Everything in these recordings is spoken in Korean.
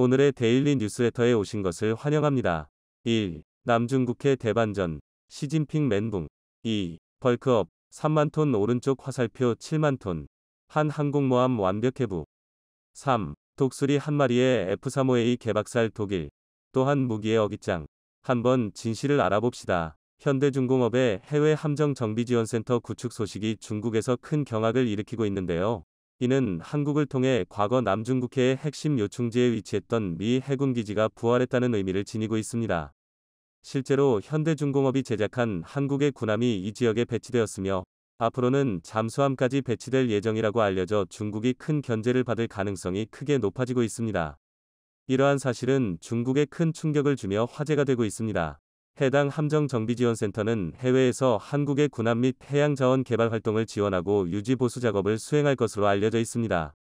오늘의 데일리 뉴스레터에 오신 것을 환영합니다. 1. 남중국해 대반전, 시진핑 멘붕. 2. 벌크업, 3만 톤 오른쪽 화살표 7만 톤. 한 항공모함 완벽 해부. 3. 독수리 한마리의 F-35A 개박살 독일. 또한 무기의 어깃장. 한번 진실을 알아봅시다. 현대중공업의 해외 함정 정비지원센터 구축 소식이 중국에서 큰 경악을 일으키고 있는데요. 이는 한국을 통해 과거 남중국해의 핵심 요충지에 위치했던 미 해군기지가 부활했다는 의미를 지니고 있습니다. 실제로 현대중공업이 제작한 한국의 군함이 이 지역에 배치되었으며 앞으로는 잠수함까지 배치될 예정이라고 알려져 중국이 큰 견제를 받을 가능성이 크게 높아지고 있습니다. 이러한 사실은 중국에 큰 충격을 주며 화제가 되고 있습니다. 해당 함정정비지원센터는 해외에서 한국의 군함 및 해양자원 개발 활동을 지원하고 유지보수 작업을 수행할 것으로 알려져 있습니다.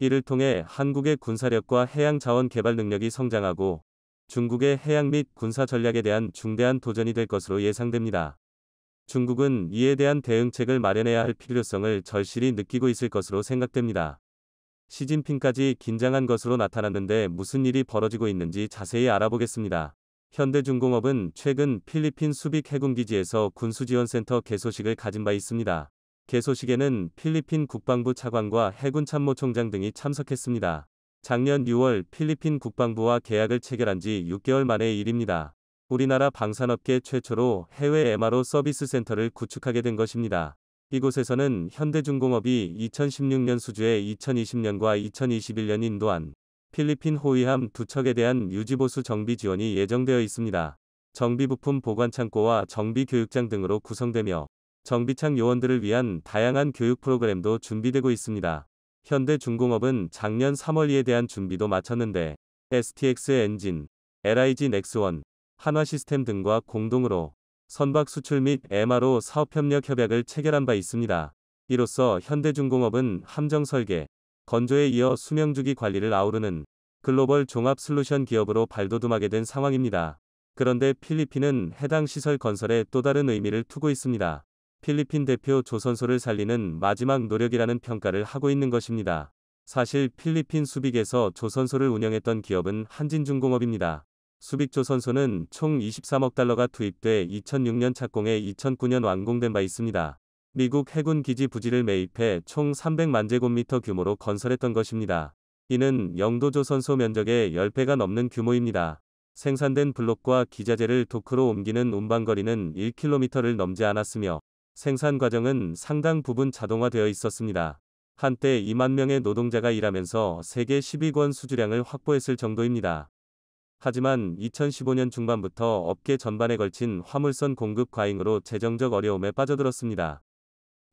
이를 통해 한국의 군사력과 해양자원 개발 능력이 성장하고 중국의 해양 및 군사 전략에 대한 중대한 도전이 될 것으로 예상됩니다. 중국은 이에 대한 대응책을 마련해야 할 필요성을 절실히 느끼고 있을 것으로 생각됩니다. 시진핑까지 긴장한 것으로 나타났는데 무슨 일이 벌어지고 있는지 자세히 알아보겠습니다. 현대중공업은 최근 필리핀 수빅 해군기지에서 군수지원센터 개소식을 가진 바 있습니다. 개소식에는 필리핀 국방부 차관과 해군참모총장 등이 참석했습니다. 작년 6월 필리핀 국방부와 계약을 체결한 지 6개월 만의 일입니다. 우리나라 방산업계 최초로 해외 MRO 서비스 센터를 구축하게 된 것입니다. 이곳에서는 현대중공업이 2016년 수주에 2020년과 2021년 인도한 필리핀 호위함 두 척에 대한 유지보수 정비 지원이 예정되어 있습니다. 정비 부품 보관 창고와 정비 교육장 등으로 구성되며 정비창 요원들을 위한 다양한 교육 프로그램도 준비되고 있습니다. 현대중공업은 작년 3월이에 대한 준비도 마쳤는데 STX 엔진, LIG 넥스원, 한화시스템 등과 공동으로 선박 수출 및 MRO 사업협력 협약을 체결한 바 있습니다. 이로써 현대중공업은 함정 설계, 건조에 이어 수명주기 관리를 아우르는 글로벌 종합 솔루션 기업으로 발돋움하게 된 상황입니다. 그런데 필리핀은 해당 시설 건설에 또 다른 의미를 두고 있습니다. 필리핀 대표 조선소를 살리는 마지막 노력이라는 평가를 하고 있는 것입니다. 사실 필리핀 수빅에서 조선소를 운영했던 기업은 한진중공업입니다. 수빅조선소는 총 23억 달러가 투입돼 2006년 착공해 2009년 완공된 바 있습니다. 미국 해군 기지 부지를 매입해 총 300만 제곱미터 규모로 건설했던 것입니다. 이는 영도조선소 면적의 10배가 넘는 규모입니다. 생산된 블록과 기자재를 도크로 옮기는 운반거리는 1km를 넘지 않았으며 생산 과정은 상당 부분 자동화되어 있었습니다. 한때 2만 명의 노동자가 일하면서 세계 1 2권 수주량을 확보했을 정도입니다. 하지만 2015년 중반부터 업계 전반에 걸친 화물선 공급 과잉으로 재정적 어려움에 빠져들었습니다.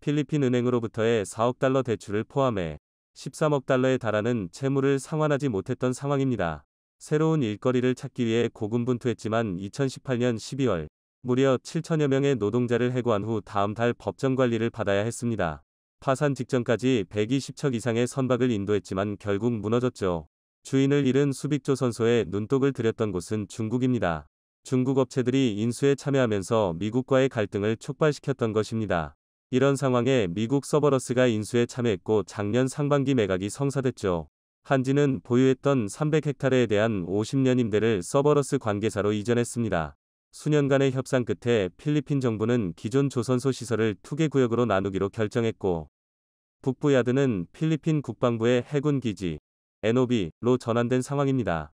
필리핀 은행으로부터의 4억 달러 대출을 포함해 13억 달러에 달하는 채무를 상환하지 못했던 상황입니다. 새로운 일거리를 찾기 위해 고군분투했지만 2018년 12월 무려 7천여 명의 노동자를 해고한 후 다음 달 법정 관리를 받아야 했습니다. 파산 직전까지 120척 이상의 선박을 인도했지만 결국 무너졌죠. 주인을 잃은 수빅조 선소에 눈독을 들였던 곳은 중국입니다. 중국 업체들이 인수에 참여하면서 미국과의 갈등을 촉발시켰던 것입니다. 이런 상황에 미국 서버러스가 인수에 참여했고 작년 상반기 매각이 성사됐죠. 한지는 보유했던 300헥타르에 대한 50년 임대를 서버러스 관계사로 이전했습니다. 수년간의 협상 끝에 필리핀 정부는 기존 조선소 시설을 2개 구역으로 나누기로 결정했고 북부 야드는 필리핀 국방부의 해군 기지 NOB로 전환된 상황입니다.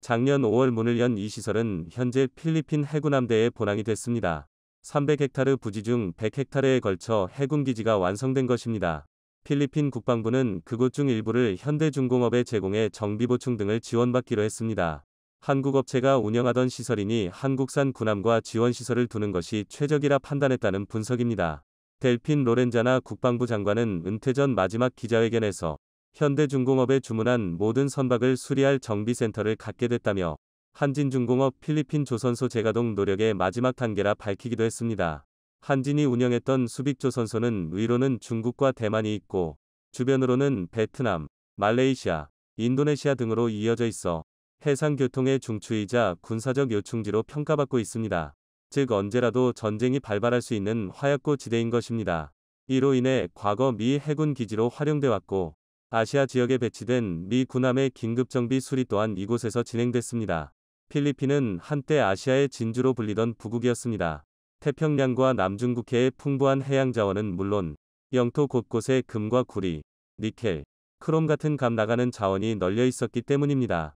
작년 5월 문을 연 이 시설은 현재 필리핀 해군 함대의 본항이 됐습니다. 300헥타르 부지 중 100헥타르에 걸쳐 해군기지가 완성된 것입니다. 필리핀 국방부는 그곳 중 일부를 현대중공업에 제공해 정비보충 등을 지원받기로 했습니다. 한국 업체가 운영하던 시설이니 한국산 군함과 지원시설을 두는 것이 최적이라 판단했다는 분석입니다. 델핀 로렌자나 국방부 장관은 은퇴 전 마지막 기자회견에서 현대중공업에 주문한 모든 선박을 수리할 정비센터를 갖게 됐다며 한진중공업 필리핀 조선소 재가동 노력의 마지막 단계라 밝히기도 했습니다. 한진이 운영했던 수빅조선소는 위로는 중국과 대만이 있고 주변으로는 베트남, 말레이시아, 인도네시아 등으로 이어져 있어 해상교통의 중추이자 군사적 요충지로 평가받고 있습니다. 즉 언제라도 전쟁이 발발할 수 있는 화약고 지대인 것입니다. 이로 인해 과거 미 해군 기지로 활용돼 왔고 아시아 지역에 배치된 미 군함의 긴급정비 수리 또한 이곳에서 진행됐습니다. 필리핀은 한때 아시아의 진주로 불리던 부국이었습니다. 태평양과 남중국해의 풍부한 해양 자원은 물론 영토 곳곳에 금과 구리, 니켈, 크롬 같은 값 나가는 자원이 널려 있었기 때문입니다.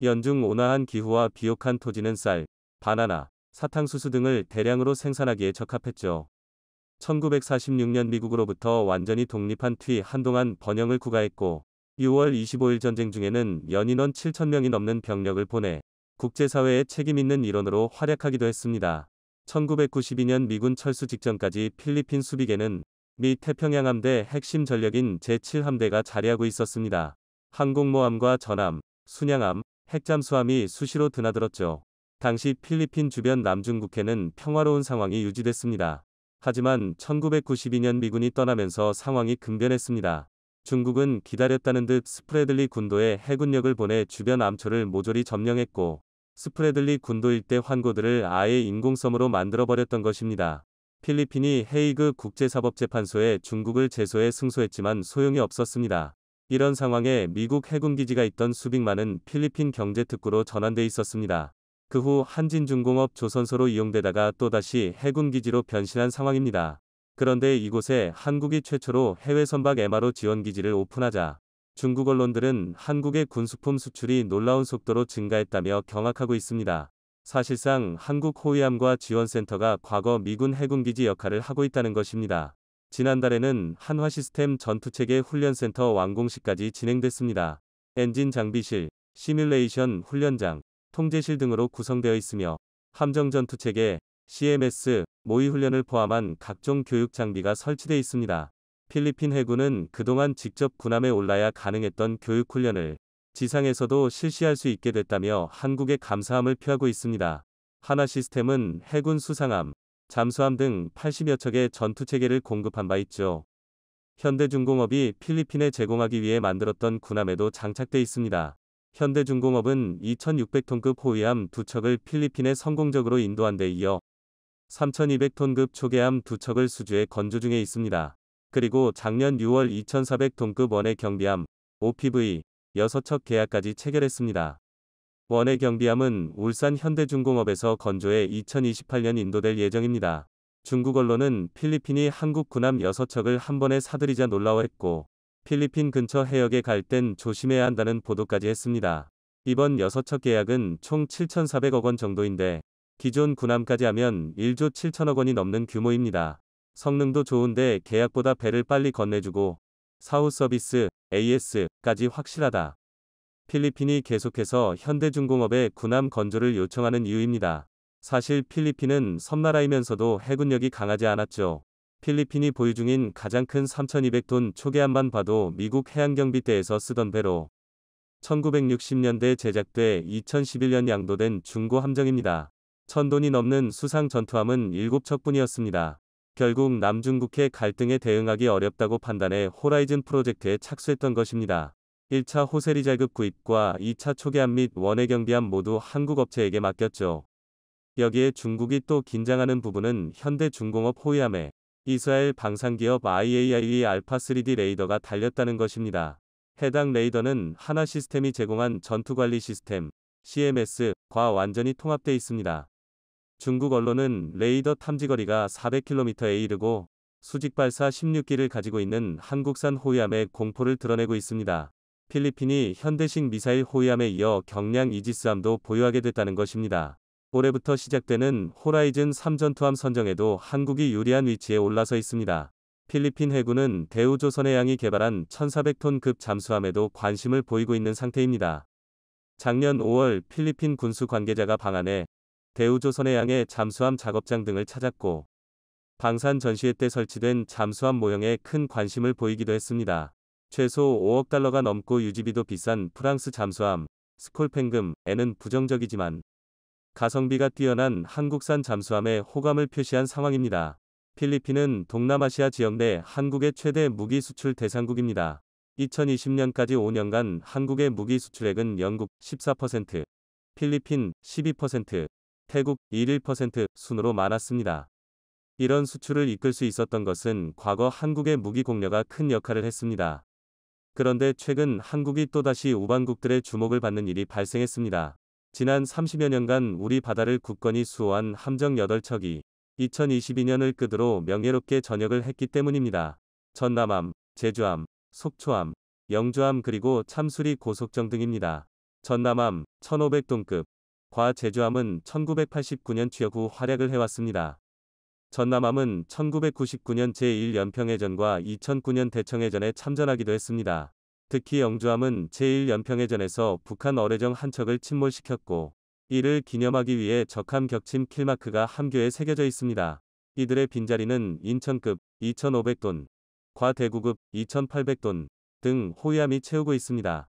연중 온화한 기후와 비옥한 토지는 쌀, 바나나, 사탕수수 등을 대량으로 생산하기에 적합했죠. 1946년 미국으로부터 완전히 독립한 뒤 한동안 번영을 구가했고 6월 25일 전쟁 중에는 연인원 7천명이 넘는 병력을 보내 국제사회의 책임있는 일원으로 활약하기도 했습니다. 1992년 미군 철수 직전까지 필리핀 수비계는 미 태평양 함대 핵심 전력인 제7함대가 자리하고 있었습니다. 항공모함과 전함, 순양함, 핵잠수함이 수시로 드나들었죠. 당시 필리핀 주변 남중국해는 평화로운 상황이 유지됐습니다. 하지만 1992년 미군이 떠나면서 상황이 급변했습니다. 중국은 기다렸다는 듯 스프레들리 군도에 해군력을 보내 주변 암초를 모조리 점령했고 스프레들리 군도 일대 환고들을 아예 인공섬으로 만들어버렸던 것입니다. 필리핀이 헤이그 국제사법재판소에 중국을 제소해 승소했지만 소용이 없었습니다. 이런 상황에 미국 해군기지가 있던 수빅만은 필리핀 경제특구로 전환돼 있었습니다. 그 후 한진중공업 조선소로 이용되다가 또다시 해군기지로 변신한 상황입니다. 그런데 이곳에 한국이 최초로 해외 선박 MRO 지원 기지를 오픈하자 중국 언론들은 한국의 군수품 수출이 놀라운 속도로 증가했다며 경악하고 있습니다. 사실상 한국 호위함과 지원센터가 과거 미군 해군기지 역할을 하고 있다는 것입니다. 지난달에는 한화시스템 전투체계 훈련센터 완공식까지 진행됐습니다. 엔진 장비실, 시뮬레이션 훈련장, 통제실 등으로 구성되어 있으며 함정전투체계, CMS, 모의훈련을 포함한 각종 교육 장비가 설치돼 있습니다. 필리핀 해군은 그동안 직접 군함에 올라야 가능했던 교육훈련을 지상에서도 실시할 수 있게 됐다며 한국에 감사함을 표하고 있습니다. 하나 시스템은 해군 수상함, 잠수함 등 80여 척의 전투체계를 공급한 바 있죠. 현대중공업이 필리핀에 제공하기 위해 만들었던 군함에도 장착돼 있습니다. 현대중공업은 2600톤급 호위함 2척을 필리핀에 성공적으로 인도한 데 이어 3,200톤급 초계함 두 척을 수주해 건조 중에 있습니다. 그리고 작년 6월 2,400톤급 원해 경비함 OPV 6척 계약까지 체결했습니다. 원해 경비함은 울산 현대중공업에서 건조해 2028년 인도될 예정입니다. 중국 언론은 필리핀이 한국 군함 6척을 한 번에 사들이자 놀라워했고 필리핀 근처 해역에 갈 땐 조심해야 한다는 보도까지 했습니다. 이번 6척 계약은 총 7,400억 원 정도인데 기존 군함까지 하면 1조 7천억 원이 넘는 규모입니다. 성능도 좋은데 계약보다 배를 빨리 건네주고 사후 서비스 AS까지 확실하다. 필리핀이 계속해서 현대중공업의 군함 건조를 요청하는 이유입니다. 사실 필리핀은 섬나라이면서도 해군력이 강하지 않았죠. 필리핀이 보유 중인 가장 큰 3,200톤 초계함만 봐도 미국 해양경비대에서 쓰던 배로 1960년대 제작돼 2011년 양도된 중고 함정입니다. 천돈이 넘는 수상 전투함은 7척뿐이었습니다. 결국 남중국해 갈등에 대응하기 어렵다고 판단해 호라이즌 프로젝트에 착수했던 것입니다. 1차 호세리 자급 구입과 2차 초계함 및 원해 경비함 모두 한국 업체에게 맡겼죠. 여기에 중국이 또 긴장하는 부분은 현대중공업 호위함에 이스라엘 방산기업 IAI의 알파 3D 레이더가 달렸다는 것입니다. 해당 레이더는 하나 시스템이 제공한 전투관리 시스템 CMS과 완전히 통합돼 있습니다. 중국 언론은 레이더 탐지거리가 400km에 이르고 수직발사 16기를 가지고 있는 한국산 호위함의 공포를 드러내고 있습니다. 필리핀이 현대식 미사일 호위함에 이어 경량 이지스함도 보유하게 됐다는 것입니다. 올해부터 시작되는 호라이즌 3전투함 선정에도 한국이 유리한 위치에 올라서 있습니다. 필리핀 해군은 대우조선해 양이 개발한 1400톤급 잠수함에도 관심을 보이고 있는 상태입니다. 작년 5월 필리핀 군수 관계자가 방한해 대우조선의 양의 잠수함 작업장 등을 찾았고 방산 전시회 때 설치된 잠수함 모형에 큰 관심을 보이기도 했습니다. 최소 5억 달러가 넘고 유지비도 비싼 프랑스 잠수함 스콜팽금에는 부정적이지만 가성비가 뛰어난 한국산 잠수함에 호감을 표시한 상황입니다. 필리핀은 동남아시아 지역 내 한국의 최대 무기 수출 대상국입니다. 2020년까지 5년간 한국의 무기 수출액은 영국 14%, 필리핀 12%, 태국 11% 순으로 많았습니다. 이런 수출을 이끌 수 있었던 것은 과거 한국의 무기 공려가 큰 역할을 했습니다. 그런데 최근 한국이 또다시 우방국들의 주목을 받는 일이 발생했습니다. 지난 30여 년간 우리 바다를 굳건히 수호한 함정 8척이 2022년을 끝으로 명예롭게 전역을 했기 때문입니다. 전남함, 제주함, 속초함, 영주함 그리고 참수리 고속정 등입니다. 전남함 1500동급, 과제주함은 1989년 취업 후 활약을 해왔습니다. 전남함은 1999년 제1연평해전과 2009년 대청해전에 참전하기도 했습니다. 특히 영주함은 제1연평해전에서 북한 어뢰정 한 척을 침몰시켰고 이를 기념하기 위해 적함 격침 킬마크가 함교에 새겨져 있습니다. 이들의 빈자리는 인천급 2,500돈, 과대구급 2,800돈 등 호위함이 채우고 있습니다.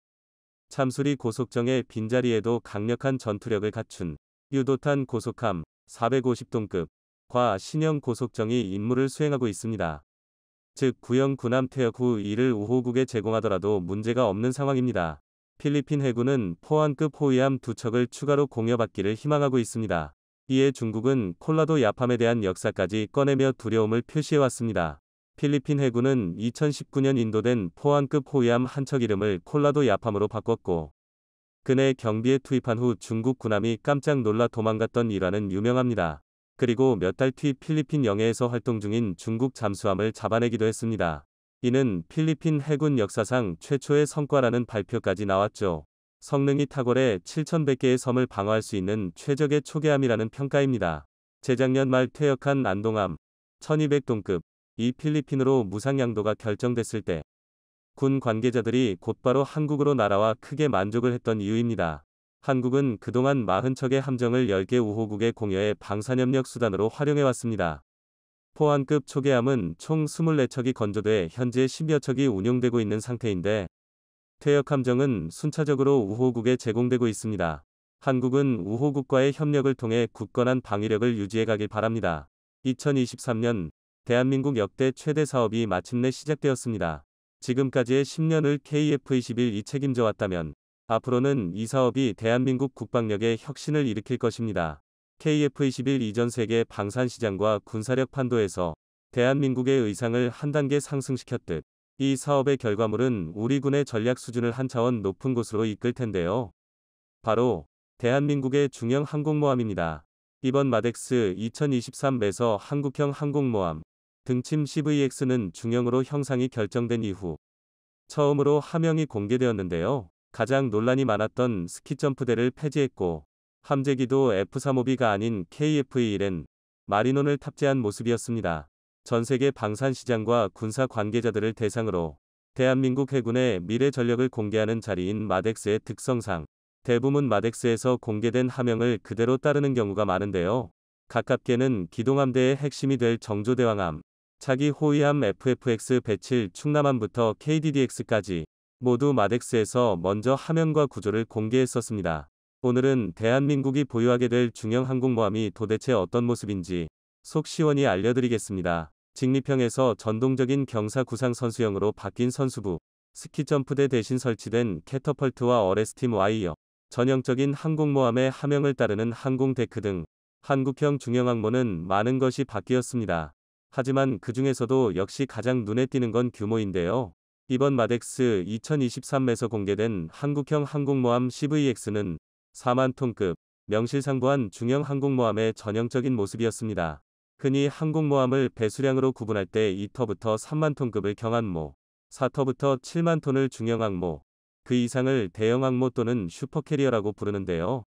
참수리 고속정의 빈자리에도 강력한 전투력을 갖춘 유도탄 고속함 450동급 과 신형 고속정이 임무를 수행하고 있습니다. 즉 구형 군함 퇴역 후 이를 우호국에 제공하더라도 문제가 없는 상황입니다. 필리핀 해군은 포항급 호위함 두 척을 추가로 공여받기를 희망하고 있습니다. 이에 중국은 콜라도 야팜에 대한 역사까지 꺼내며 두려움을 표시해왔습니다. 필리핀 해군은 2019년 인도된 포항급 호위함 한 척 이름을 콜라도 야팜으로 바꿨고 그해 경비에 투입한 후 중국 군함이 깜짝 놀라 도망갔던 일화는 유명합니다. 그리고 몇 달 뒤 필리핀 영해에서 활동 중인 중국 잠수함을 잡아내기도 했습니다. 이는 필리핀 해군 역사상 최초의 성과라는 발표까지 나왔죠. 성능이 탁월해 7,100개의 섬을 방어할 수 있는 최적의 초계함이라는 평가입니다. 재작년 말 퇴역한 안동함 1200동급 이 필리핀으로 무상양도가 결정됐을 때 군 관계자들이 곧바로 한국으로 날아와 크게 만족을 했던 이유입니다. 한국은 그동안 40척의 함정을 10개 우호국의 공여에 방산협력 수단으로 활용해왔습니다. 포항급 초계함은 총 24척이 건조돼 현재 10여 척이 운용되고 있는 상태인데 퇴역함정은 순차적으로 우호국에 제공되고 있습니다. 한국은 우호국과의 협력을 통해 굳건한 방위력을 유지해가길 바랍니다. 2023년 대한민국 역대 최대 사업이 마침내 시작되었습니다. 지금까지의 10년을 KF21이 책임져 왔다면 앞으로는 이 사업이 대한민국 국방력의 혁신을 일으킬 것입니다. KF21 이전 세계 방산시장과 군사력 판도에서 대한민국의 의상을 한 단계 상승시켰듯 이 사업의 결과물은 우리 군의 전략 수준을 한 차원 높은 곳으로 이끌 텐데요. 바로 대한민국의 중형 항공모함입니다. 이번 마덱스 2023에서 한국형 항공모함 등침 CVX는 중형으로 형상이 결정된 이후 처음으로 함명이 공개되었는데요. 가장 논란이 많았던 스키점프대를 폐지했고 함재기도 F35B가 아닌 KF-21엔 마리논을 탑재한 모습이었습니다. 전 세계 방산시장과 군사 관계자들을 대상으로 대한민국 해군의 미래 전력을 공개하는 자리인 마덱스의 특성상 대부분 마덱스에서 공개된 함명을 그대로 따르는 경우가 많은데요. 가깝게는 기동함대의 핵심이 될 정조대왕함, 자기 호위함 FFX 배칠 충남함부터 KDDX까지 모두 마덱스에서 먼저 함면과 구조를 공개했었습니다. 오늘은 대한민국이 보유하게 될 중형 항공모함이 도대체 어떤 모습인지 속 시원히 알려드리겠습니다. 직립형에서 전동적인 경사 구상 선수형으로 바뀐 선수부, 스키 점프대 대신 설치된 캐터펄트와 어레스팀 와이어, 전형적인 항공모함의 함명을 따르는 항공데크 등 한국형 중형항모는 많은 것이 바뀌었습니다. 하지만 그 중에서도 역시 가장 눈에 띄는 건 규모인데요. 이번 마덱스 2023에서 공개된 한국형 항공모함 CVX는 4만 톤급 명실상부한 중형 항공모함의 전형적인 모습이었습니다. 흔히 항공모함을 배수량으로 구분할 때 2터부터 3만 톤급을 경한모 4터부터 7만 톤을 중형항모, 그 이상을 대형항모 또는 슈퍼캐리어라고 부르는데요.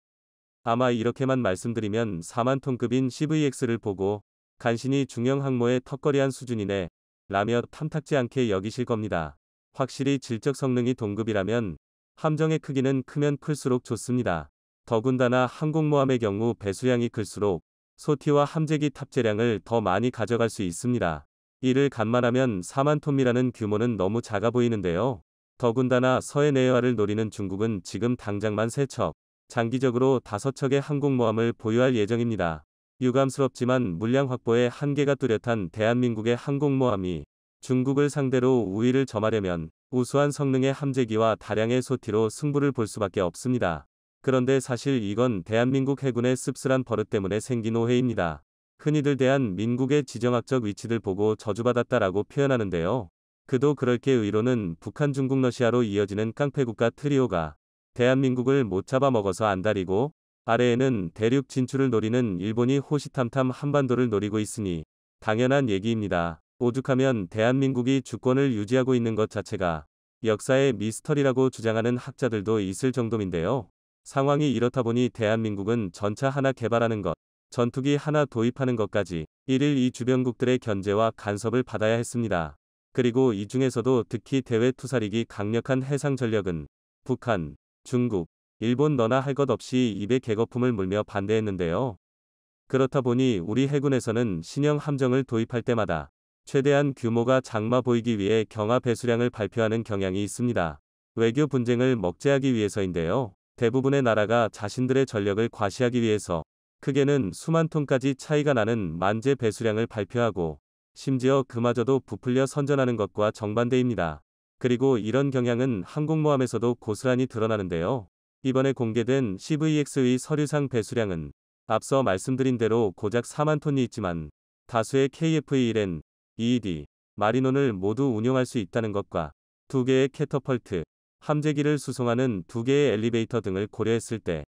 아마 이렇게만 말씀드리면 4만 톤급인 CVX를 보고 간신히 중형 항모의 턱걸이한 수준이네 라며 탐탁지 않게 여기실 겁니다. 확실히 질적 성능이 동급이라면 함정의 크기는 크면 클수록 좋습니다. 더군다나 항공모함의 경우 배수량이 클수록 소티와 함재기 탑재량을 더 많이 가져갈 수 있습니다. 이를 감만하면 4만 톤이라는 규모는 너무 작아 보이는데요. 더군다나 서해 내화를 노리는 중국은 지금 당장만 세척 장기적으로 다섯 척의 항공모함을 보유할 예정입니다. 유감스럽지만 물량 확보에 한계가 뚜렷한 대한민국의 항공모함이 중국을 상대로 우위를 점하려면 우수한 성능의 함재기와 다량의 소티로 승부를 볼 수밖에 없습니다. 그런데 사실 이건 대한민국 해군의 씁쓸한 버릇 때문에 생긴 오해입니다. 흔히들 대한민국의 지정학적 위치들 보고 저주받았다라고 표현하는데요. 그도 그럴 게 의로는 북한 중국 러시아로 이어지는 깡패국가 트리오가 대한민국을 못 잡아먹어서 안달이고 아래에는 대륙 진출을 노리는 일본이 호시탐탐 한반도를 노리고 있으니 당연한 얘기입니다. 오죽하면 대한민국이 주권을 유지하고 있는 것 자체가 역사의 미스터리라고 주장하는 학자들도 있을 정도인데요. 상황이 이렇다 보니 대한민국은 전차 하나 개발하는 것, 전투기 하나 도입하는 것까지 일일 이 주변국들의 견제와 간섭을 받아야 했습니다. 그리고 이 중에서도 특히 대외 투사력이 강력한 해상 전력은 북한, 중국, 일본 너나 할 것 없이 입에 개거품을 물며 반대했는데요. 그렇다 보니 우리 해군에서는 신형 함정을 도입할 때마다 최대한 규모가 장마 보이기 위해 경화 배수량을 발표하는 경향이 있습니다. 외교 분쟁을 먹제하기 위해서인데요. 대부분의 나라가 자신들의 전력을 과시하기 위해서 크게는 수만 톤까지 차이가 나는 만재 배수량을 발표하고 심지어 그마저도 부풀려 선전하는 것과 정반대입니다. 그리고 이런 경향은 항공모함에서도 고스란히 드러나는데요. 이번에 공개된 CVX의 서류상 배수량은 앞서 말씀드린 대로 고작 4만 톤이 있지만 다수의 KF-1N, EED, e 마리논을 모두 운용할 수 있다는 것과 두 개의 캐터펄트, 함재기를 수송하는 두 개의 엘리베이터 등을 고려했을 때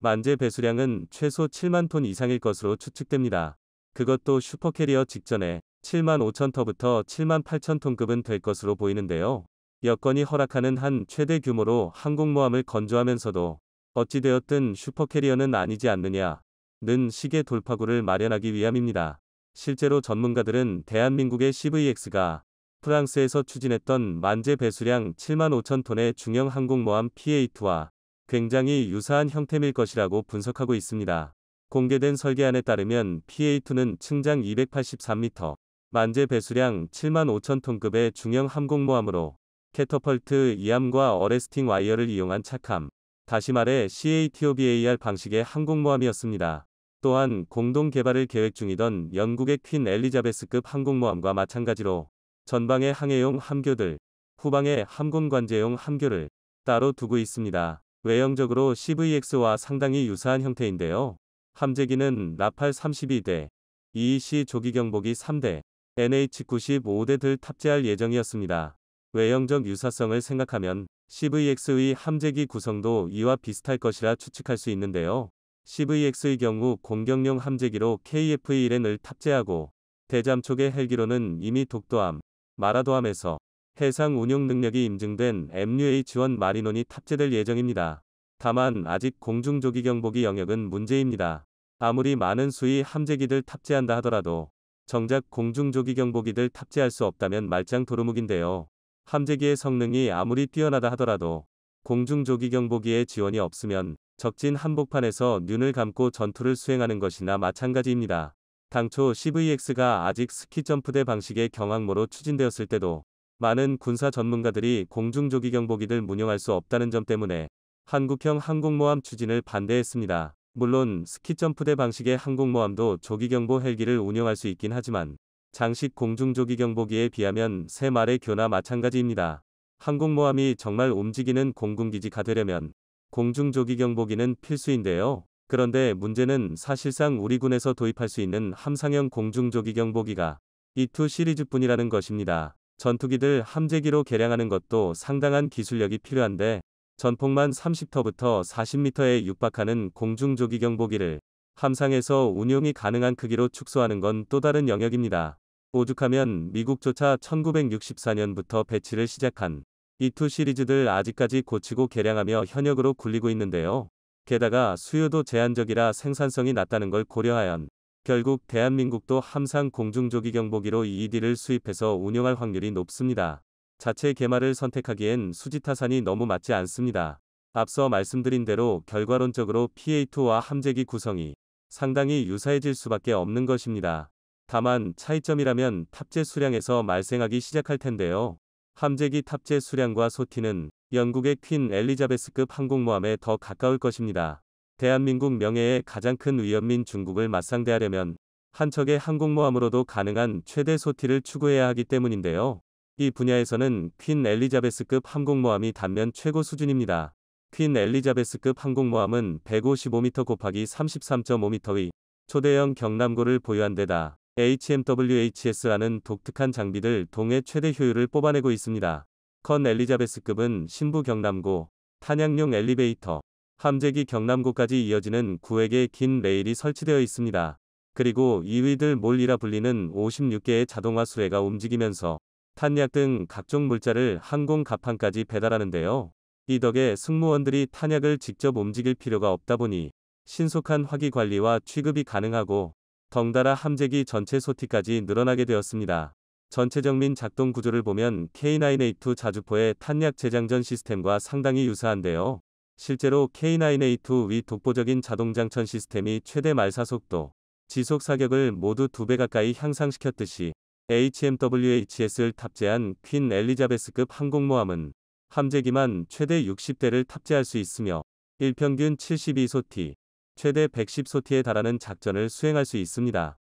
만재 배수량은 최소 7만 톤 이상일 것으로 추측됩니다. 그것도 슈퍼캐리어 직전에 7만 5천 터부터 7만 8천 톤급은 될 것으로 보이는데요. 여건이 허락하는 한 최대 규모로 항공모함을 건조하면서도 어찌되었든 슈퍼캐리어는 아니지 않느냐는 시계 돌파구를 마련하기 위함입니다. 실제로 전문가들은 대한민국의 CVX가 프랑스에서 추진했던 만재 배수량 7만 5천 톤의 중형 항공모함 p a 2와 굉장히 유사한 형태일 것이라고 분석하고 있습니다. 공개된 설계안에 따르면 p a 2는 층장 283m, 만재 배수량 7만 5천 톤급의 중형 항공모함으로 캐터펄트 이함과 어레스팅 와이어를 이용한 착함, 다시 말해 CATOBAR 방식의 항공모함이었습니다. 또한 공동 개발을 계획 중이던 영국의 퀸 엘리자베스급 항공모함과 마찬가지로 전방의 항해용 함교들, 후방의 함군관제용 함교를 따로 두고 있습니다. 외형적으로 CVX와 상당히 유사한 형태인데요. 함재기는 라팔 32대, EEC 조기경보기 3대, NH95대 들 탑재할 예정이었습니다. 외형적 유사성을 생각하면 CVX의 e 함재기 구성도 이와 비슷할 것이라 추측할 수 있는데요. CVX의 e 경우 공격용 함재기로 KF-1N을 탑재하고 대잠촉의 헬기로는 이미 독도함, 마라도함에서 해상 운용 능력이 임증된 MUH-1 마리논이 탑재될 예정입니다. 다만 아직 공중조기 경보기 영역은 문제입니다. 아무리 많은 수의 함재기들 탑재한다 하더라도 정작 공중조기 경보기들 탑재할 수 없다면 말짱 도루묵인데요. 함재기의 성능이 아무리 뛰어나다 하더라도 공중조기경보기의 지원이 없으면 적진 한복판에서 눈을 감고 전투를 수행하는 것이나 마찬가지입니다. 당초 CVX가 아직 스키점프대 방식의 경항모로 추진되었을 때도 많은 군사 전문가들이 공중조기경보기를 운영할 수 없다는 점 때문에 한국형 항공모함 추진을 반대했습니다. 물론 스키점프대 방식의 항공모함도 조기경보 헬기를 운영할 수 있긴 하지만 장식 공중조기경보기에 비하면 새 말의 교나 마찬가지입니다. 항공모함이 정말 움직이는 공군기지가 되려면 공중조기경보기는 필수인데요. 그런데 문제는 사실상 우리 군에서 도입할 수 있는 함상형 공중조기경보기가 E2 시리즈뿐이라는 것입니다. 전투기들 함재기로 개량하는 것도 상당한 기술력이 필요한데 전폭만 30터부터 40m에 육박하는 공중조기경보기를 함상에서 운용이 가능한 크기로 축소하는 건 또 다른 영역입니다. 오죽하면 미국조차 1964년부터 배치를 시작한 이두 시리즈들 아직까지 고치고 개량하며 현역으로 굴리고 있는데요. 게다가 수요도 제한적이라 생산성이 낮다는 걸 고려하연 결국 대한민국도 함상 공중조기경보기로 EED를 수입해서 운영할 확률이 높습니다. 자체 개마를 선택하기엔 수지타산이 너무 맞지 않습니다. 앞서 말씀드린 대로 결과론적으로 PA2와 함재기 구성이 상당히 유사해질 수밖에 없는 것입니다. 다만 차이점이라면 탑재 수량에서 말생하기 시작할 텐데요. 함재기 탑재 수량과 소티는 영국의 퀸 엘리자베스급 항공모함에 더 가까울 것입니다. 대한민국 명예의 가장 큰 위협민 중국을 맞상대하려면 한 척의 항공모함으로도 가능한 최대 소티를 추구해야 하기 때문인데요. 이 분야에서는 퀸 엘리자베스급 항공모함이 단면 최고 수준입니다. 퀸 엘리자베스급 항공모함은 155m 곱하기 33.5m의 초대형 경남고를 보유한 데다 HMWHS라는 독특한 장비들 동해 최대 효율을 뽑아내고 있습니다. 컨 엘리자베스급은 신부 경남고, 탄약용 엘리베이터, 함재기 경남고까지 이어지는 9획의 긴 레일이 설치되어 있습니다. 그리고 2위들 몰이라 불리는 56개의 자동화 수레가 움직이면서 탄약 등 각종 물자를 항공 가판까지 배달하는데요. 이 덕에 승무원들이 탄약을 직접 움직일 필요가 없다 보니 신속한 화기 관리와 취급이 가능하고 덩달아 함재기 전체 소티까지 늘어나게 되었습니다. 전체정민 작동 구조를 보면 K9A2 자주포의 탄약 재장전 시스템과 상당히 유사한데요. 실제로 K9A2 위 독보적인 자동장천 시스템이 최대 말사 속도, 지속 사격을 모두 2배 가까이 향상시켰듯이 HMWHS를 탑재한 퀸 엘리자베스급 항공모함은 함재기만 최대 60대를 탑재할 수 있으며 일평균 72소티, 최대 110소티에 달하는 작전을 수행할 수 있습니다.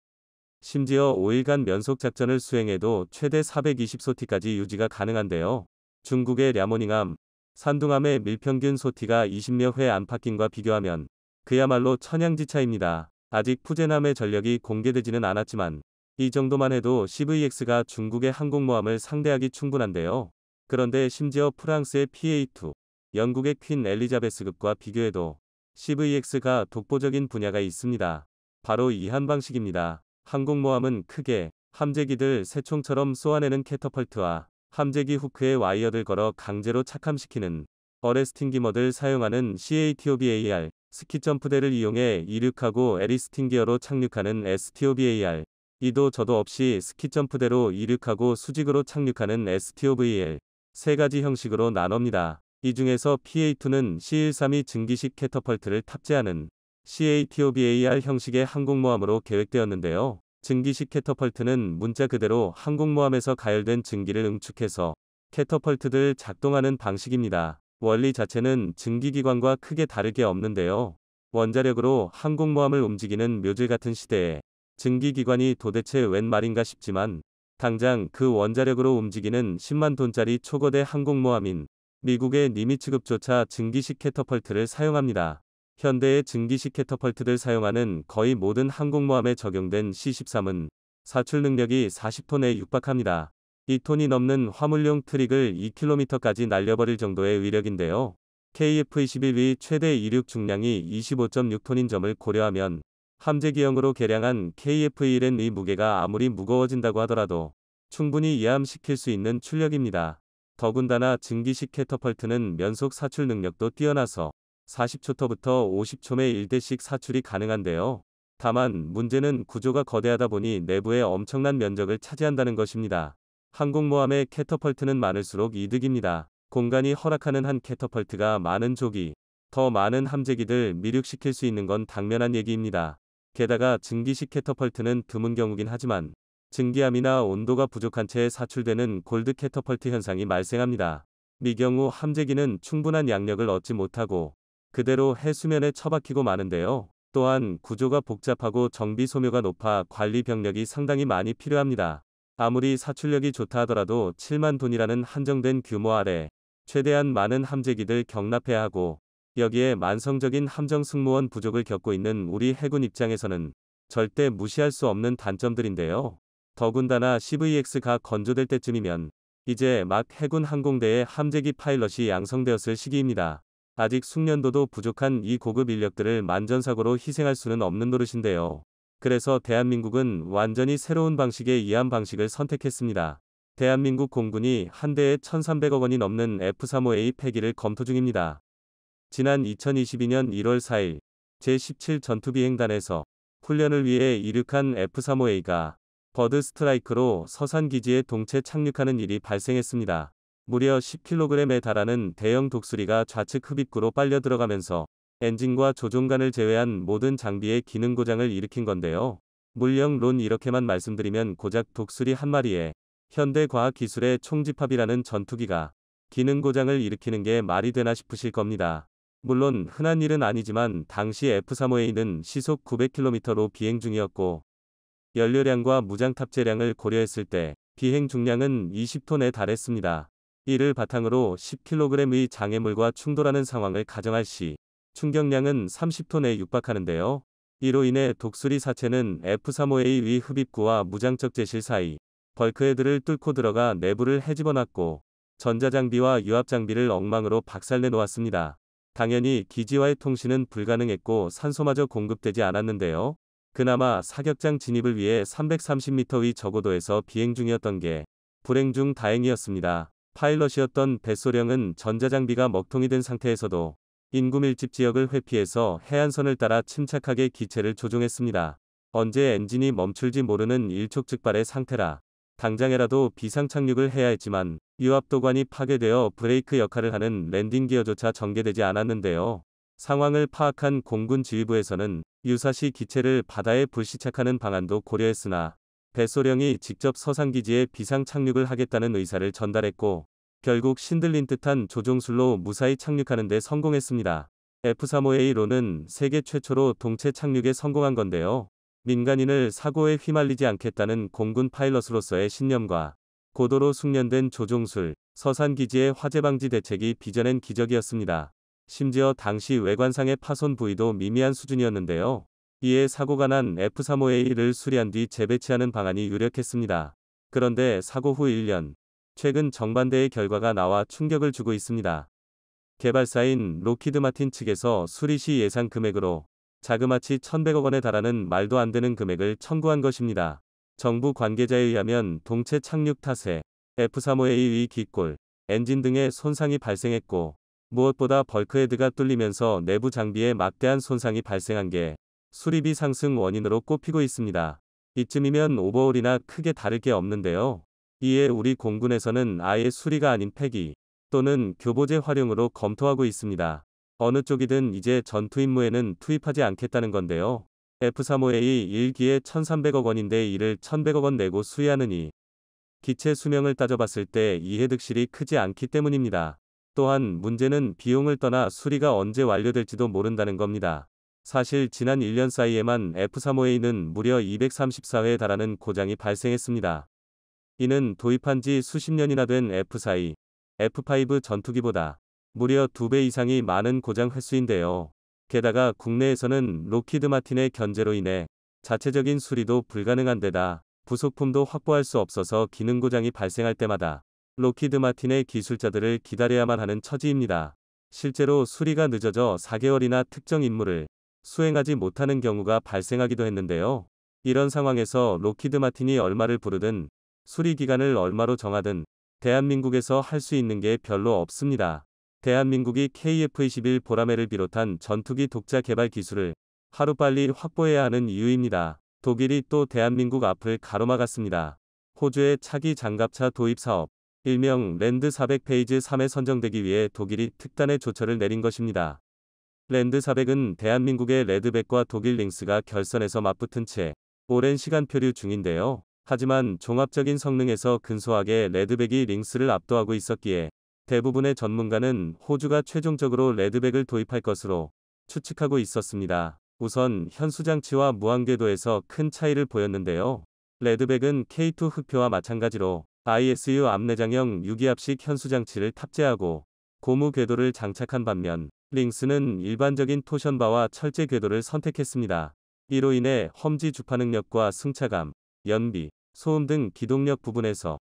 심지어 5일간 면속 작전을 수행해도 최대 420소티까지 유지가 가능한데요. 중국의 랴모닝함, 산둥함의 밀평균 소티가 20여 회 안팎인과 비교하면 그야말로 천양지차입니다. 아직 푸젠함의 전력이 공개되지는 않았지만 이 정도만 해도 CVX가 중국의 항공모함을 상대하기 충분한데요. 그런데 심지어 프랑스의 PA2, 영국의 퀸 엘리자베스급과 비교해도 CVX가 독보적인 분야가 있습니다. 바로 이 한 방식입니다. 항공모함은 크게 함재기들 새총처럼 쏘아내는 캐터펄트와 함재기 후크에 와이어들 걸어 강제로 착함시키는 어레스팅기머들 사용하는 CATOBAR 스키점프대를 이용해 이륙하고 에리스팅기어로 착륙하는 STOBAR 이도 저도 없이 스키점프대로 이륙하고 수직으로 착륙하는 STOVL 세 가지 형식으로 나눕니다 이 중에서 PA2는 C-132 증기식 캐터펄트를 탑재하는 CATOBAR 형식의 항공모함으로 계획되었는데요. 증기식 캐터펄트는 문자 그대로 항공모함에서 가열된 증기를 응축해서 캐터펄트들 작동하는 방식입니다. 원리 자체는 증기기관과 크게 다르게 없는데요. 원자력으로 항공모함을 움직이는 묘질 같은 시대에 증기기관이 도대체 웬 말인가 싶지만 당장 그 원자력으로 움직이는 10만 돈짜리 초거대 항공모함인 미국의 니미 취급조차 증기식 캐터펄트를 사용합니다. 현대의 증기식 캐터펄트를 사용하는 거의 모든 항공모함에 적용된 C-13은 사출 능력이 40톤에 육박합니다. 2톤이 넘는 화물용 트릭을 2km까지 날려버릴 정도의 위력인데요. KF-21의 최대 이륙 중량이 25.6톤인 점을 고려하면 함재기형으로 개량한 KF-1N의 무게가 아무리 무거워진다고 하더라도 충분히 예함시킬 수 있는 출력입니다. 더군다나 증기식 캐터펄트는 면속 사출 능력도 뛰어나서 40초터부터 50초매 1대씩 사출이 가능한데요. 다만 문제는 구조가 거대하다 보니 내부에 엄청난 면적을 차지한다는 것입니다. 항공모함의 캐터펄트는 많을수록 이득입니다. 공간이 허락하는 한 캐터펄트가 많은 조기, 더 많은 함재기들 미륙시킬 수 있는 건 당면한 얘기입니다. 게다가 증기식 캐터펄트는 드문 경우긴 하지만 증기암이나 온도가 부족한 채 사출되는 골드 캐터펄트 현상이 발생합니다. 미경우 함재기는 충분한 양력을 얻지 못하고 그대로 해수면에 처박히고 마는데요. 또한 구조가 복잡하고 정비 소묘가 높아 관리 병력이 상당히 많이 필요합니다. 아무리 사출력이 좋다 하더라도 7만 돈이라는 한정된 규모 아래 최대한 많은 함재기들 경납해야 하고 여기에 만성적인 함정 승무원 부족을 겪고 있는 우리 해군 입장에서는 절대 무시할 수 없는 단점들인데요. 더군다나 CVX가 건조될 때쯤이면 이제 막 해군 항공대의 함재기 파일럿이 양성되었을 시기입니다. 아직 숙련도도 부족한 이 고급 인력들을 만전사고로 희생할 수는 없는 노릇인데요. 그래서 대한민국은 완전히 새로운 방식의 이함 방식을 선택했습니다. 대한민국 공군이 한 대에 1,300억 원이 넘는 F-35A 폐기를 검토 중입니다. 지난 2022년 1월 4일 제17 전투비행단에서 훈련을 위해 이륙한 F-35A가 버드 스트라이크로 서산 기지에 동체 착륙하는 일이 발생했습니다. 무려 10kg에 달하는 대형 독수리가 좌측 흡입구로 빨려 들어가면서 엔진과 조종간을 제외한 모든 장비의 기능 고장을 일으킨 건데요. 물령 론 이렇게만 말씀드리면 고작 독수리 한 마리에 현대과학기술의 총집합이라는 전투기가 기능 고장을 일으키는 게 말이 되나 싶으실 겁니다. 물론 흔한 일은 아니지만 당시 F-35A는 시속 900km로 비행 중이었고 연료량과 무장 탑재량을 고려했을 때 비행 중량은 20톤에 달했습니다. 이를 바탕으로 10kg의 장애물과 충돌하는 상황을 가정할 시 충격량은 30톤에 육박하는데요. 이로 인해 독수리 사체는 F-35A 위 흡입구와 무장적 제실 사이 벌크헤드를 뚫고 들어가 내부를 헤집어 놨고 전자장비와 유압장비를 엉망으로 박살내 놓았습니다. 당연히 기지와의 통신은 불가능했고 산소마저 공급되지 않았는데요. 그나마 사격장 진입을 위해 330m의 저고도에서 비행 중이었던 게 불행 중 다행이었습니다. 파일럿이었던 뱃소령은 전자장비가 먹통이 된 상태에서도 인구밀집 지역을 회피해서 해안선을 따라 침착하게 기체를 조종했습니다. 언제 엔진이 멈출지 모르는 일촉즉발의 상태라 당장에라도 비상착륙을 해야 했지만 유압도관이 파괴되어 브레이크 역할을 하는 랜딩기어조차 전개되지 않았는데요. 상황을 파악한 공군 지휘부에서는 유사시 기체를 바다에 불시착하는 방안도 고려했으나 배소령이 직접 서상기지에 비상 착륙을 하겠다는 의사를 전달했고 결국 신들린 듯한 조종술로 무사히 착륙하는 데 성공했습니다. F-35A로는 세계 최초로 동체 착륙에 성공한 건데요. 민간인을 사고에 휘말리지 않겠다는 공군 파일럿으로서의 신념과 고도로 숙련된 조종술, 서산기지의 화재 방지 대책이 빚어낸 기적이었습니다. 심지어 당시 외관상의 파손 부위도 미미한 수준이었는데요. 이에 사고가 난 F-35A를 수리한 뒤 재배치하는 방안이 유력했습니다. 그런데 사고 후 1년, 최근 정반대의 결과가 나와 충격을 주고 있습니다. 개발사인 로키드 마틴 측에서 수리 시 예상 금액으로 자그마치 1,100억 원에 달하는 말도 안 되는 금액을 청구한 것입니다. 정부 관계자에 의하면 동체 착륙 탓에 F-35A의 깃골, 엔진 등의 손상이 발생했고 무엇보다 벌크헤드가 뚫리면서 내부 장비에 막대한 손상이 발생한 게 수리비 상승 원인으로 꼽히고 있습니다. 이쯤이면 오버홀이나 크게 다를 게 없는데요. 이에 우리 공군에서는 아예 수리가 아닌 폐기 또는 교보제 활용으로 검토하고 있습니다. 어느 쪽이든 이제 전투 임무에는 투입하지 않겠다는 건데요. F-35A 1기에 1,300억 원인데 이를 1,100억 원 내고 수리하느니 기체 수명을 따져봤을 때 이해득실이 크지 않기 때문입니다. 또한 문제는 비용을 떠나 수리가 언제 완료될지도 모른다는 겁니다. 사실 지난 1년 사이에만 F35A는 무려 234회에 달하는 고장이 발생했습니다. 이는 도입한 지 수십 년이나 된 F4, F5 전투기보다 무려 두 배 이상이 많은 고장 횟수인데요. 게다가 국내에서는 로키드 마틴의 견제로 인해 자체적인 수리도 불가능한 데다 부속품도 확보할 수 없어서 기능 고장이 발생할 때마다 로키드 마틴의 기술자들을 기다려야만 하는 처지입니다. 실제로 수리가 늦어져 4개월이나 특정 임무를 수행하지 못하는 경우가 발생하기도 했는데요. 이런 상황에서 로키드 마틴이 얼마를 부르든 수리 기간을 얼마로 정하든 대한민국에서 할 수 있는 게 별로 없습니다. 대한민국이 KF-21 보라매를 비롯한 전투기 독자 개발 기술을 하루빨리 확보해야 하는 이유입니다. 독일이 또 대한민국 앞을 가로막았습니다. 호주의 차기 장갑차 도입 사업, 일명 랜드 400페이지 3에 선정되기 위해 독일이 특단의 조처를 내린 것입니다. 랜드 400은 대한민국의 레드백과 독일 링스가 결선에서 맞붙은 채 오랜 시간 표류 중인데요. 하지만 종합적인 성능에서 근소하게 레드백이 링스를 압도하고 있었기에 대부분의 전문가는 호주가 최종적으로 레드백을 도입할 것으로 추측하고 있었습니다. 우선 현수장치와 무한궤도에서 큰 차이를 보였는데요. 레드백은 K2 흑표와 마찬가지로 ISU 앞내장형 유기압식 현수장치를 탑재하고 고무 궤도를 장착한 반면 링스는 일반적인 토션바와 철제 궤도를 선택했습니다. 이로 인해 험지 주파 능력과 승차감, 연비, 소음 등 기동력 부분에서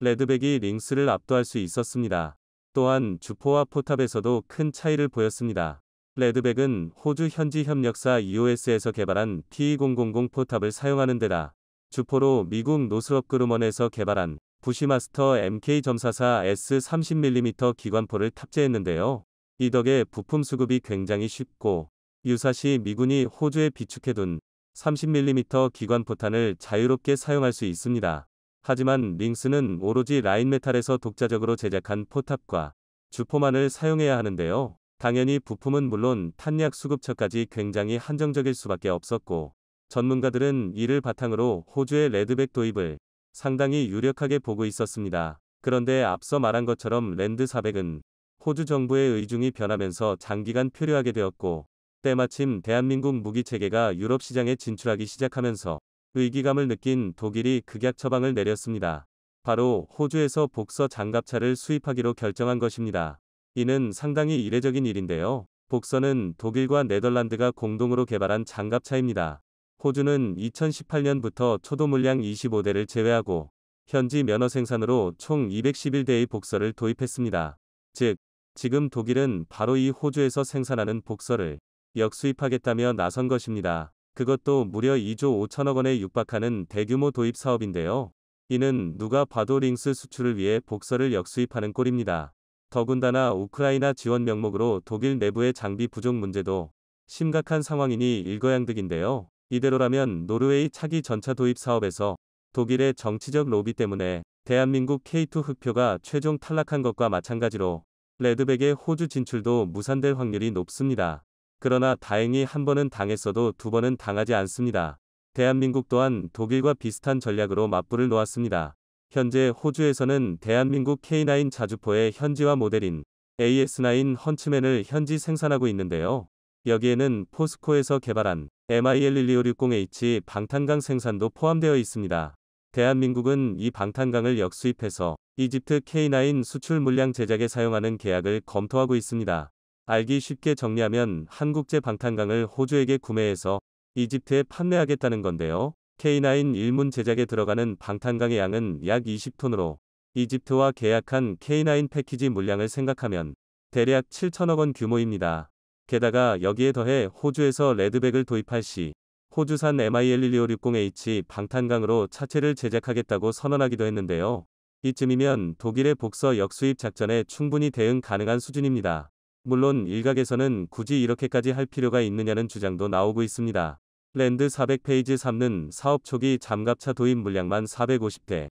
레드백이 링스를 압도할 수 있었습니다. 또한 주포와 포탑에서도 큰 차이를 보였습니다. 레드백은 호주 현지 협력사 EOS에서 개발한 t 0 0 0 포탑을 사용하는 데다 주포로 미국 노스럽 그루먼에서 개발한 부시마스터 MK.44 S30mm 기관포를 탑재했는데요. 이 덕에 부품 수급이 굉장히 쉽고 유사시 미군이 호주에 비축해둔 30mm 기관포탄을 자유롭게 사용할 수 있습니다. 하지만 링스는 오로지 라인메탈에서 독자적으로 제작한 포탑과 주포만을 사용해야 하는데요. 당연히 부품은 물론 탄약 수급처까지 굉장히 한정적일 수밖에 없었고 전문가들은 이를 바탕으로 호주의 레드백 도입을 상당히 유력하게 보고 있었습니다. 그런데 앞서 말한 것처럼 랜드 400은 호주 정부의 의중이 변하면서 장기간 필요하게 되었고 때마침 대한민국 무기체계가 유럽 시장에 진출하기 시작하면서 의기감을 느낀 독일이 극약 처방을 내렸습니다. 바로 호주에서 복서 장갑차를 수입하기로 결정한 것입니다. 이는 상당히 이례적인 일인데요. 복서는 독일과 네덜란드가 공동으로 개발한 장갑차입니다. 호주는 2018년부터 초도 물량 25대를 제외하고 현지 면허 생산으로 총 211대의 복서를 도입했습니다. 즉, 지금 독일은 바로 이 호주에서 생산하는 복서를 역수입하겠다며 나선 것입니다. 그것도 무려 2조 5천억 원에 육박하는 대규모 도입 사업인데요. 이는 누가 봐도 링스 수출을 위해 복서를 역수입하는 꼴입니다. 더군다나 우크라이나 지원 명목으로 독일 내부의 장비 부족 문제도 심각한 상황이니 일거양득인데요. 이대로라면 노르웨이 차기 전차 도입 사업에서 독일의 정치적 로비 때문에 대한민국 K2 흑표가 최종 탈락한 것과 마찬가지로 레드백의 호주 진출도 무산될 확률이 높습니다. 그러나 다행히 한 번은 당했어도 두 번은 당하지 않습니다. 대한민국 또한 독일과 비슷한 전략으로 맞불을 놓았습니다. 현재 호주에서는 대한민국 K9 자주포의 현지화 모델인 AS9 헌츠맨을 현지 생산하고 있는데요. 여기에는 포스코에서 개발한 MIL-1160H 방탄강 생산도 포함되어 있습니다. 대한민국은 이 방탄강을 역수입해서 이집트 K9 수출 물량 제작에 사용하는 계약을 검토하고 있습니다. 알기 쉽게 정리하면 한국제 방탄강을 호주에게 구매해서 이집트에 판매하겠다는 건데요. K9 일문 제작에 들어가는 방탄강의 양은 약 20톤으로 이집트와 계약한 K9 패키지 물량을 생각하면 대략 7천억 원 규모입니다. 게다가 여기에 더해 호주에서 레드백을 도입할 시 호주산 MIL1260H 방탄강으로 차체를 제작하겠다고 선언하기도 했는데요. 이쯤이면 독일의 복서 역수입 작전에 충분히 대응 가능한 수준입니다. 물론 일각에서는 굳이 이렇게까지 할 필요가 있느냐는 주장도 나오고 있습니다. 랜드 400페이지 3는 사업 초기 잠갑차 도입 물량만 450대,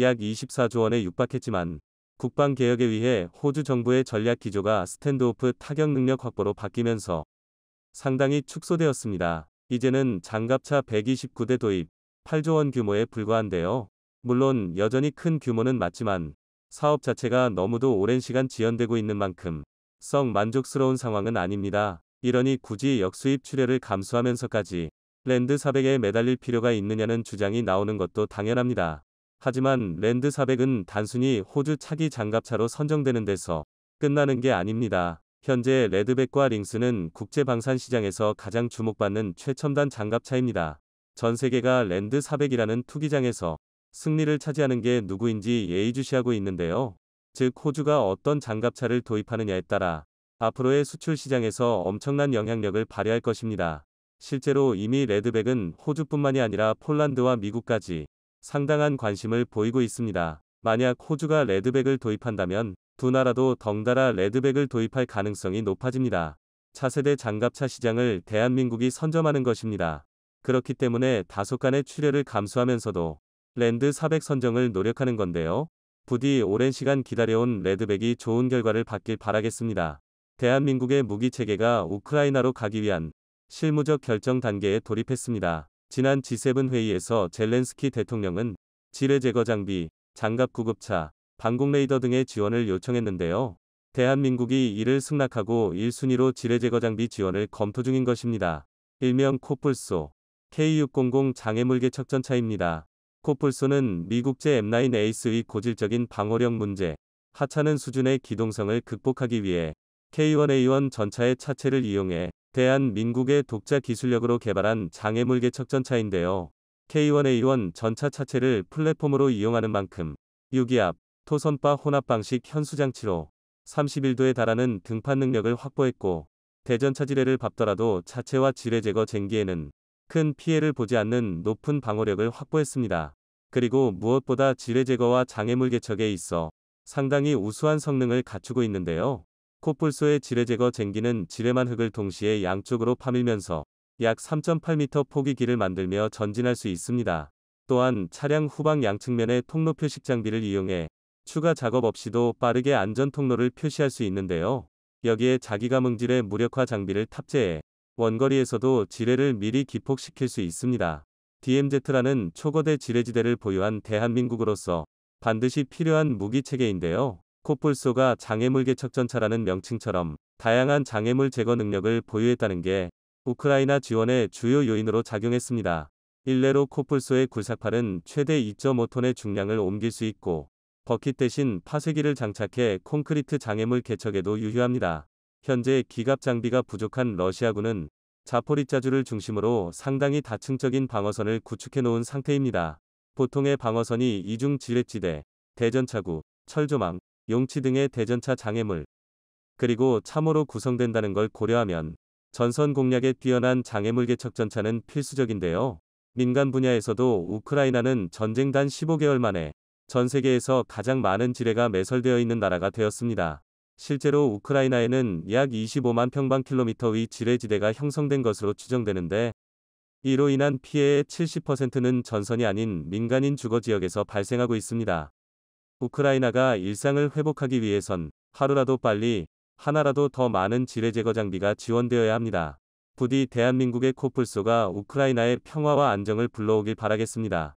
약 24조 원에 육박했지만 국방 개혁에 의해 호주 정부의 전략 기조가 스탠드오프 타격 능력 확보로 바뀌면서 상당히 축소되었습니다. 이제는 장갑차 129대 도입 8조 원 규모에 불과한데요. 물론 여전히 큰 규모는 맞지만 사업 자체가 너무도 오랜 시간 지연되고 있는 만큼 썩 만족스러운 상황은 아닙니다. 이러니 굳이 역수입 출혈을 감수하면서까지 랜드 400에 매달릴 필요가 있느냐는 주장이 나오는 것도 당연합니다. 하지만 랜드 400은 단순히 호주 차기 장갑차로 선정되는 데서 끝나는 게 아닙니다. 현재 레드백과 링스는 국제 방산 시장에서 가장 주목받는 최첨단 장갑차입니다. 전 세계가 랜드 400이라는 투기장에서 승리를 차지하는 게 누구인지 예의주시하고 있는데요. 즉 호주가 어떤 장갑차를 도입하느냐에 따라 앞으로의 수출 시장에서 엄청난 영향력을 발휘할 것입니다. 실제로 이미 레드백은 호주뿐만이 아니라 폴란드와 미국까지 상당한 관심을 보이고 있습니다. 만약 호주가 레드백을 도입한다면 두 나라도 덩달아 레드백을 도입할 가능성이 높아집니다. 차세대 장갑차 시장을 대한민국이 선점하는 것입니다. 그렇기 때문에 다소간의 출혈을 감수하면서도 랜드 400 선정을 노력하는 건데요. 부디 오랜 시간 기다려온 레드백이 좋은 결과를 받길 바라겠습니다. 대한민국의 무기체계가 우크라이나로 가기 위한 실무적 결정 단계에 돌입했습니다. 지난 G7 회의에서 젤렌스키 대통령은 지뢰 제거 장비, 장갑 구급차, 방공 레이더 등의 지원을 요청했는데요. 대한민국이 이를 승낙하고 1순위로 지뢰 제거 장비 지원을 검토 중인 것입니다. 일명 코뿔소 K600 장애물 개척전차입니다. 코뿔소는 미국제 M9 a 이스의 고질적인 방어력 문제, 하찮은 수준의 기동성을 극복하기 위해 K1A1 전차의 차체를 이용해 대한민국의 독자 기술력으로 개발한 장애물 개척 전차인데요. K1A1 전차 차체를 플랫폼으로 이용하는 만큼 유기압, 토선바 혼합 방식 현수장치로 31도에 달하는 등판 능력을 확보했고 대전차 지뢰를 밟더라도 차체와 지뢰 제거 쟁기에는 큰 피해를 보지 않는 높은 방어력을 확보했습니다. 그리고 무엇보다 지뢰 제거와 장애물 개척에 있어 상당히 우수한 성능을 갖추고 있는데요. 코뿔소의 지뢰제거 쟁기는 지뢰만 흙을 동시에 양쪽으로 파밀면서 약 3.8m 폭의 길을 만들며 전진할 수 있습니다. 또한 차량 후방 양측면의 통로 표식 장비를 이용해 추가 작업 없이도 빠르게 안전 통로를 표시할 수 있는데요. 여기에 자기가뭉질의 무력화 장비를 탑재해 원거리에서도 지뢰를 미리 기폭시킬 수 있습니다. DMZ라는 초거대 지뢰지대를 보유한 대한민국으로서 반드시 필요한 무기체계인데요. 코뿔소가 장애물 개척전차라는 명칭처럼 다양한 장애물 제거 능력을 보유했다는 게 우크라이나 지원의 주요 요인으로 작용했습니다. 일례로 코뿔소의 굴삭팔은 최대 2.5톤의 중량을 옮길 수 있고 버킷 대신 파쇄기를 장착해 콘크리트 장애물 개척에도 유효합니다. 현재 기갑 장비가 부족한 러시아군은 자포리자주를 중심으로 상당히 다층적인 방어선을 구축해 놓은 상태입니다. 보통의 방어선이 이중 지렛지대, 대전차구, 철조망, 용치 등의 대전차 장애물, 그리고 참호로 구성된다는 걸 고려하면 전선 공략에 뛰어난 장애물 개척 전차는 필수적인데요. 민간 분야에서도 우크라이나는 전쟁 단 15개월 만에 전 세계에서 가장 많은 지뢰가 매설되어 있는 나라가 되었습니다. 실제로 우크라이나에는 약 25만 평방킬로미터의 지뢰지대가 형성된 것으로 추정되는데 이로 인한 피해의 70%는 전선이 아닌 민간인 주거 지역에서 발생하고 있습니다. 우크라이나가 일상을 회복하기 위해선 하루라도 빨리 하나라도 더 많은 지뢰 제거 장비가 지원되어야 합니다. 부디 대한민국의 코뿔소가 우크라이나의 평화와 안정을 불러오길 바라겠습니다.